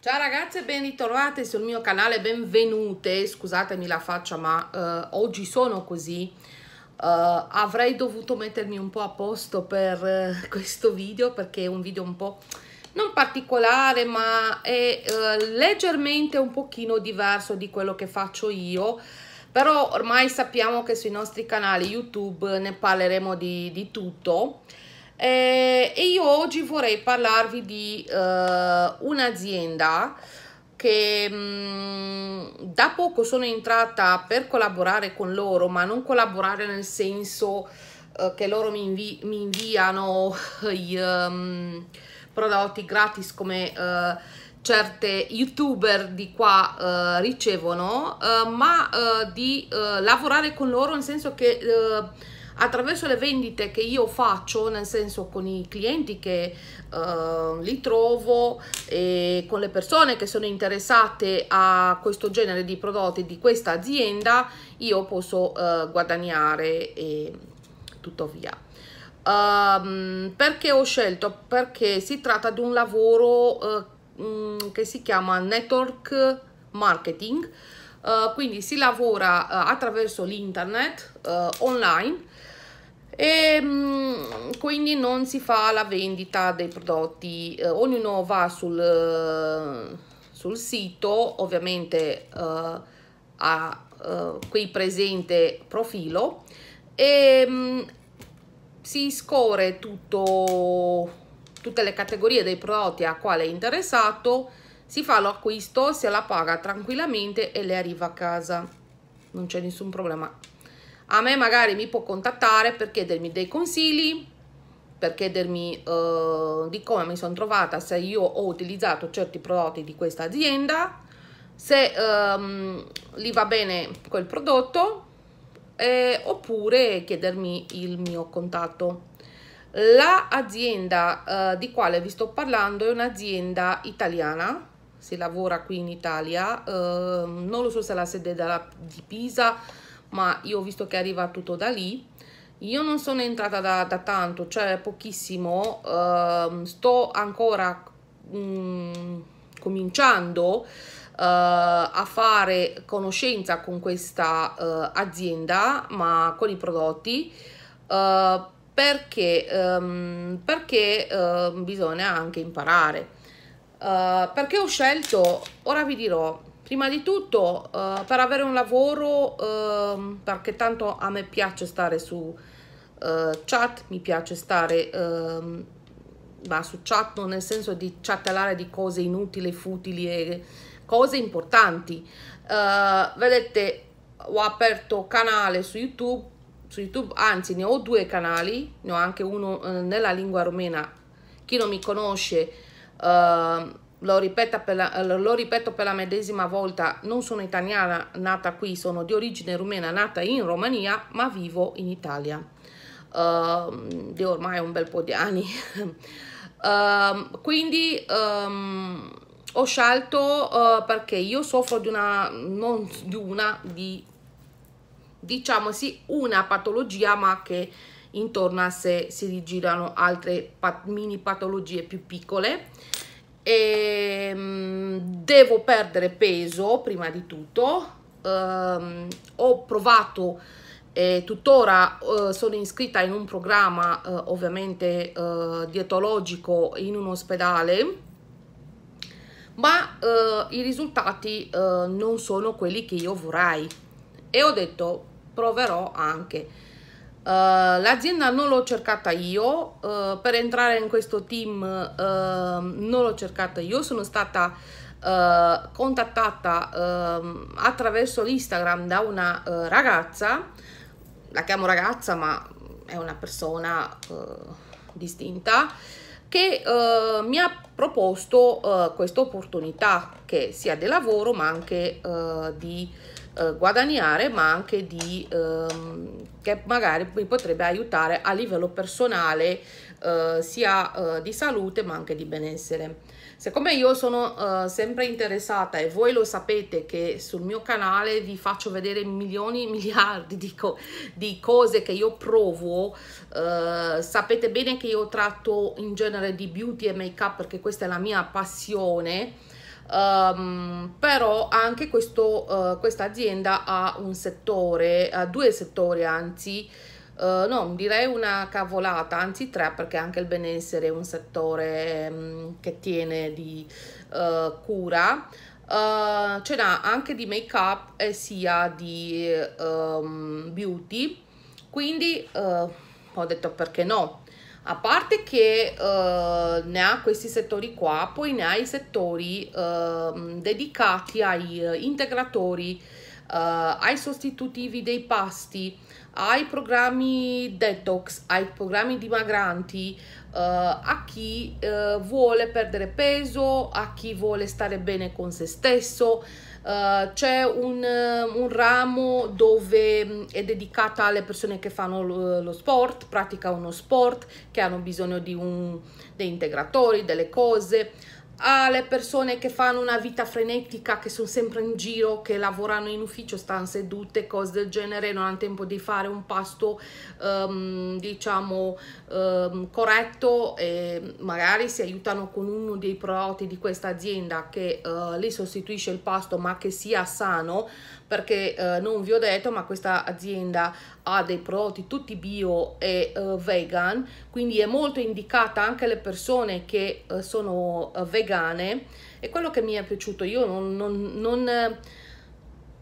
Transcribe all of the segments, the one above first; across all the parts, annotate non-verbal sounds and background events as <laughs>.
Ciao ragazze, ben ritrovate sul mio canale, benvenute, scusatemi la faccia ma uh, oggi sono così, uh, avrei dovuto mettermi un po' a posto per uh, questo video perché è un video un po' non particolare ma è leggermente un pochino diverso di quello che faccio io però ormai sappiamo che sui nostri canali YouTube ne parleremo di, di tutto eh, e io oggi vorrei parlarvi di eh, un'azienda che mh, mm, da poco sono entrata per collaborare con loro, ma non collaborare nel senso eh, che loro mi, invi mi inviano <laughs> i um, prodotti gratis come eh, certe youtuber di qua eh, ricevono, eh, ma di lavorare con loro nel senso che attraverso le vendite che io faccio, nel senso con i clienti che eh, li trovo e con le persone che sono interessate a questo genere di prodotti di questa azienda, io posso eh, guadagnare e tutto via. Um, perché ho scelto? Perché si tratta di un lavoro uh, che si chiama network marketing, uh, quindi si lavora uh, attraverso l'internet online e ehm, quindi non si fa la vendita dei prodotti eh, ognuno va sul, eh, sul sito ovviamente eh, a eh, qui presente profilo e ehm, mh, si scorre tutto tutte le categorie dei prodotti a quale è interessato si fa l'acquisto se la paga tranquillamente e le arriva a casa non c'è nessun problema a me magari mi può contattare per chiedermi dei consigli, per chiedermi uh, di come mi sono trovata se io ho utilizzato certi prodotti di questa azienda, se um, gli va bene quel prodotto, eh, oppure chiedermi il mio contatto. L'azienda uh, eh, di quale vi sto parlando è un'azienda italiana, si lavora qui in Italia, uh, non lo so se la sede della, di Pisa, ma io ho visto che arriva tutto da lì io non sono entrata da, da tanto cioè pochissimo uh, sto ancora um, cominciando uh, a fare conoscenza con questa uh, azienda ma con i prodotti eh, perché, um, perché ehm, bisogna anche imparare perché ho scelto ora vi dirò Prima di tutto eh, per avere un lavoro, eh, perché tanto a me piace stare su eh, chat, mi piace stare ehm, ma su chat non nel senso di chattellare di cose inutili, futili e cose importanti. Eh, vedete, ho aperto canale su YouTube, su YouTube, anzi ne ho due canali, ne ho anche uno eh, nella lingua romena. Chi non mi conosce... Uh, lo ripeto, la, lo ripeto, per la, medesima volta, non sono italiana nata qui, sono di origine rumena nata in Romania, ma vivo in Italia. Uh, di ormai un bel po' di anni. uh, <laughs> quindi um, ho scelto uh, perché io soffro di una, non di una, di diciamo sì, una patologia, ma che intorno a sé si rigirano altre pat mini patologie più piccole e ehm, devo perdere peso prima di tutto um, ho provato e tuttora uh, sono iscritta in un programma uh, ovviamente uh, dietologico in un ospedale ma i risultati non sono quelli che io vorrei e ho detto proverò anche eh, l'azienda non l'ho cercata io, eh, per entrare in questo team eh, non l'ho cercata io, sono stata contattata ehm, attraverso Instagram da una ragazza, la chiamo ragazza ma è una persona distinta, che uh, mi ha proposto uh, questa opportunità che sia di lavoro ma anche uh, di eh, guadagnare ma anche di ehm, che magari mi potrebbe aiutare a livello personale eh, sia eh, di salute ma anche di benessere siccome io sono eh, sempre interessata e voi lo sapete che sul mio canale vi faccio vedere milioni <laughs> miliardi di, co di cose che io provo sapete bene che io tratto in genere di beauty e make up perché questa è la mia passione um, però anche questo, uh, questa azienda ha un settore, ha due settori anzi, Uh, no, direi una cavolata, anzi tre, perché anche il benessere è un settore um, che tiene di uh, cura. Uh, ce n'ha anche di make up e sia di um, beauty, quindi ho detto perché no a parte che eh, ne ha questi settori qua, poi ne ha i settori eh, dedicati ai eh, integratori, eh, ai sostitutivi dei pasti, ai programmi detox, ai programmi dimagranti, eh, a chi eh, vuole perdere peso, a chi vuole stare bene con se stesso. Eh, c'è un, un, ramo dove mm, è dedicata alle persone che fanno lo, lo sport, praticano uno sport, che hanno bisogno di un, dei integratori, delle cose alle persone che fanno una vita frenetica, che sono sempre in giro, che lavorano in ufficio, stanno sedute, cose del genere, non hanno tempo di fare un pasto, um, diciamo, um, corretto e magari si aiutano con uno dei prodotti di questa azienda che uh, li sostituisce il pasto ma che sia sano, perché eh, non vi ho detto ma questa azienda ha dei prodotti tutti bio e eh, vegan quindi è molto indicata anche alle persone che eh, sono eh, vegane e quello che mi è piaciuto io non, non, non,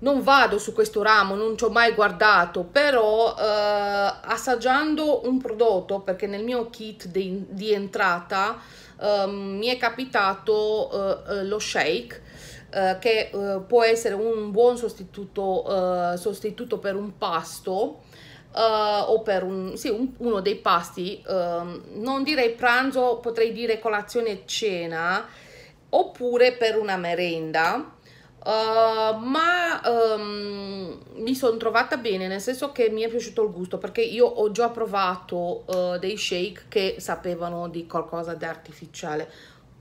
non vado su questo ramo, non ci ho mai guardato, però eh, assaggiando un prodotto, perché nel mio kit di, di entrata Um, mi è capitato uh, lo shake eh, che eh, può essere un buon sostituto, eh, sostituto per un pasto eh, o per un, sì, un, uno dei pasti, ehm, non direi pranzo, potrei dire colazione e cena, oppure per una merenda. Uh, ma um, mi sono trovata bene nel senso che mi è piaciuto il gusto perché io ho già provato uh, dei shake che sapevano di qualcosa di artificiale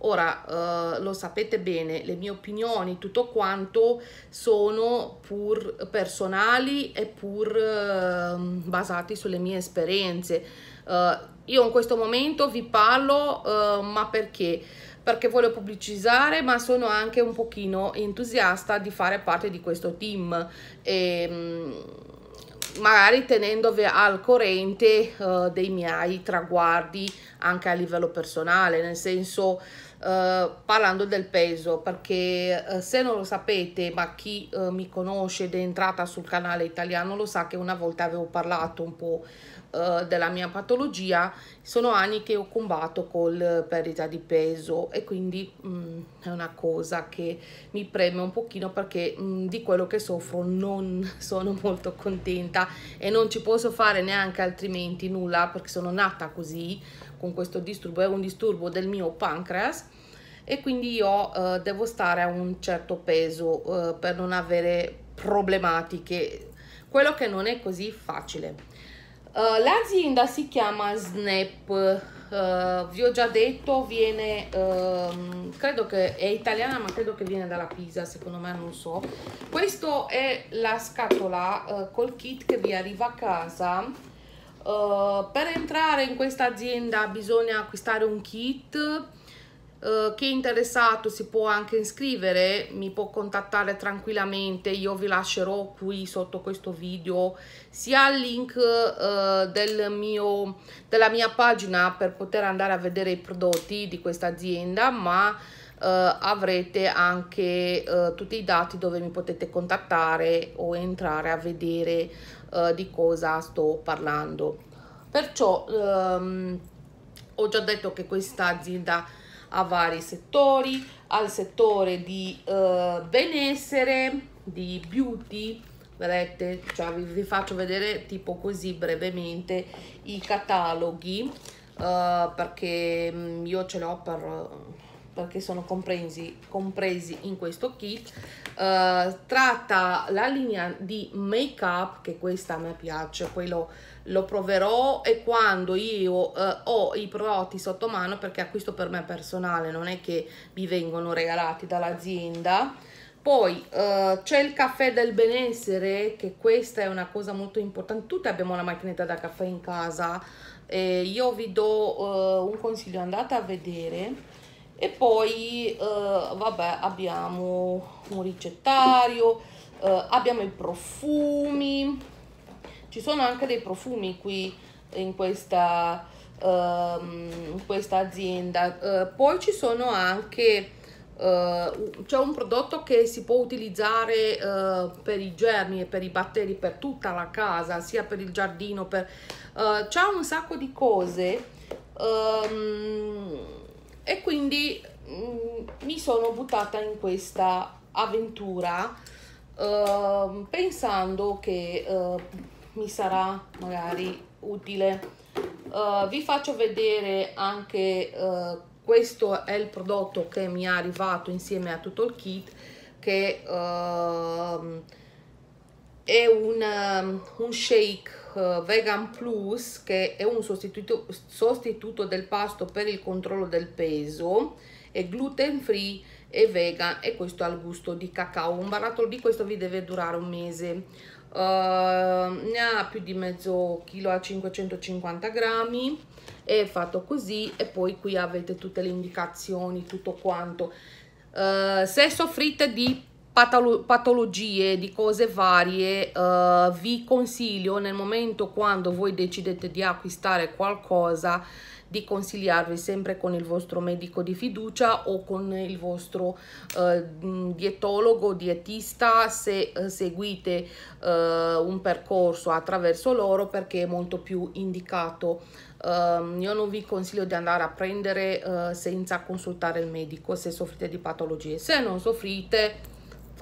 Ora, eh, lo sapete bene, le mie opinioni, tutto quanto, sono pur personali e pur eh, basati sulle mie esperienze. Eh, io in questo momento vi parlo, eh, ma perché? Perché voglio pubblicizzare, ma sono anche un pochino entusiasta di fare parte di questo team. E, ehm, magari tenendovi al corrente eh, dei miei traguardi anche a livello personale, nel senso eh, parlando del peso, perché eh, se non lo sapete, ma chi eh, mi conosce ed è entrata sul canale italiano lo sa che una volta avevo parlato un po' eh, della mia patologia, sono anni che ho combatto con perdita di peso e quindi mh, mm, è una cosa che mi preme un pochino perché mh, mm, di quello che soffro non <laughs> sono molto contenta e non ci posso fare neanche altrimenti nulla perché sono nata così con questo disturbo è un disturbo del mio pancreas e quindi io eh, devo stare a un certo peso eh, per non avere problematiche, quello che non è così facile. Uh, eh, l'azienda si chiama Snap, uh, vi ho già detto, viene, uh, credo che è italiana ma credo che viene dalla Pisa, secondo me non so. Questa è la scatola eh, col kit che vi arriva a casa Uh, per entrare in questa azienda bisogna acquistare un kit. Uh, chi è interessato si può anche iscrivere, mi può contattare tranquillamente, io vi lascerò qui sotto questo video sia il link uh, del mio, della mia pagina per poter andare a vedere i prodotti di questa azienda, ma eh, avrete anche eh, tutti i dati dove mi potete contattare o entrare a vedere eh, di cosa sto parlando. Perciò ehm, ho già detto che questa azienda ha vari settori, al settore di eh, benessere, di beauty, vedete, cioè vi, vi, faccio vedere tipo così brevemente i cataloghi eh, perché mm, io ce l'ho per perché sono compresi, compresi in questo kit, uh, tratta la linea di make up, che questa a me piace, poi lo, lo proverò e quando io uh, ho i prodotti sotto mano, perché acquisto per me personale, non è che mi vengono regalati dall'azienda, poi uh, c'è il caffè del benessere, che questa è una cosa molto importante. Tutti abbiamo la macchinetta da caffè in casa. E io vi do uh, un consiglio, andate a vedere e poi eh, vabbè abbiamo un ricettario eh, abbiamo i profumi ci sono anche dei profumi qui in questa, eh, in questa azienda eh, poi ci sono anche eh, c'è un prodotto che si può utilizzare eh, per i germi e per i batteri per tutta la casa sia per il giardino per c'è un sacco di cose um, e quindi mh, mm, mi sono buttata in questa avventura uh, pensando che uh, mi sarà magari utile. Uh, vi faccio vedere anche eh, questo è il prodotto che mi è arrivato insieme a tutto il kit che ehm, è un, um, un shake uh, vegan plus che è un sostituto, sostituto del pasto per il controllo del peso è gluten free e vegan e questo al gusto di cacao un barattolo di questo vi deve durare un mese uh, ne ha più di mezzo chilo a 550 grammi è fatto così e poi qui avete tutte le indicazioni tutto quanto uh, se soffrite di patolo patologie, di cose varie, uh, vi consiglio nel momento quando voi decidete di acquistare qualcosa di consigliarvi sempre con il vostro medico di fiducia o con il vostro uh, dietologo, dietista se uh, seguite uh, un percorso attraverso loro perché è molto più indicato. Ehm, io non vi consiglio di andare a prendere senza consultare il medico se soffrite di patologie. Se non soffrite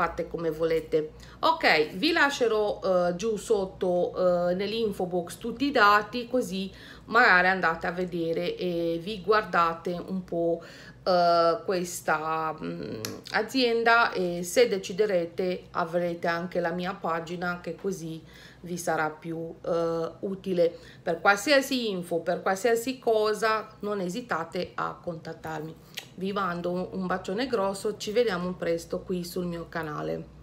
fate come volete ok vi lascerò eh, giù sotto eh, nell'info box tutti i dati così magari andate a vedere e vi guardate un po' eh, questa mh, mm, azienda e se deciderete avrete anche la mia pagina che così vi sarà più eh, utile per qualsiasi info per qualsiasi cosa non esitate a contattarmi vi mando un bacione grosso, ci vediamo presto qui sul mio canale.